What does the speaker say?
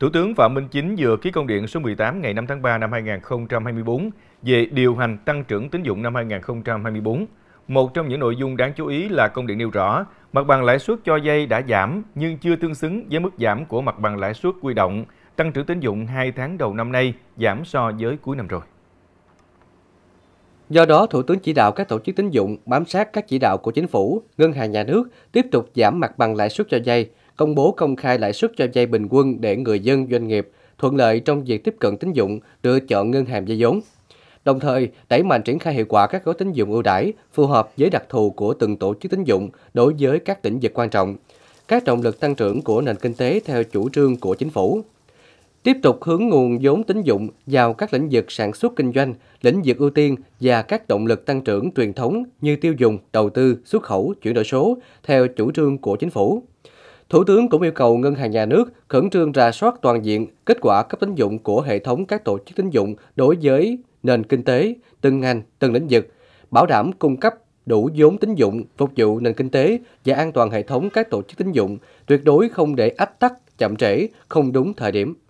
Thủ tướng Phạm Minh Chính vừa ký công điện số 18 ngày 5 tháng 3 năm 2024 về điều hành tăng trưởng tín dụng năm 2024. Một trong những nội dung đáng chú ý là công điện nêu rõ, mặt bằng lãi suất cho vay đã giảm nhưng chưa tương xứng với mức giảm của mặt bằng lãi suất quy động. Tăng trưởng tín dụng 2 tháng đầu năm nay giảm so với cuối năm rồi. Do đó, Thủ tướng chỉ đạo các tổ chức tín dụng bám sát các chỉ đạo của chính phủ, ngân hàng nhà nước tiếp tục giảm mặt bằng lãi suất cho vay, công bố công khai lãi suất cho vay bình quân để người dân doanh nghiệp thuận lợi trong việc tiếp cận tín dụng, lựa chọn ngân hàng vay vốn. Đồng thời, đẩy mạnh triển khai hiệu quả các gói tín dụng ưu đãi phù hợp với đặc thù của từng tổ chức tín dụng đối với các lĩnh vực quan trọng, các động lực tăng trưởng của nền kinh tế theo chủ trương của chính phủ. Tiếp tục hướng nguồn vốn tín dụng vào các lĩnh vực sản xuất kinh doanh, lĩnh vực ưu tiên và các động lực tăng trưởng truyền thống như tiêu dùng, đầu tư, xuất khẩu, chuyển đổi số theo chủ trương của chính phủ. Thủ tướng cũng yêu cầu Ngân hàng Nhà nước khẩn trương ra soát toàn diện kết quả cấp tín dụng của hệ thống các tổ chức tín dụng đối với nền kinh tế, từng ngành, từng lĩnh vực, bảo đảm cung cấp đủ vốn tín dụng phục vụ nền kinh tế và an toàn hệ thống các tổ chức tín dụng, tuyệt đối không để ách tắc, chậm trễ, không đúng thời điểm.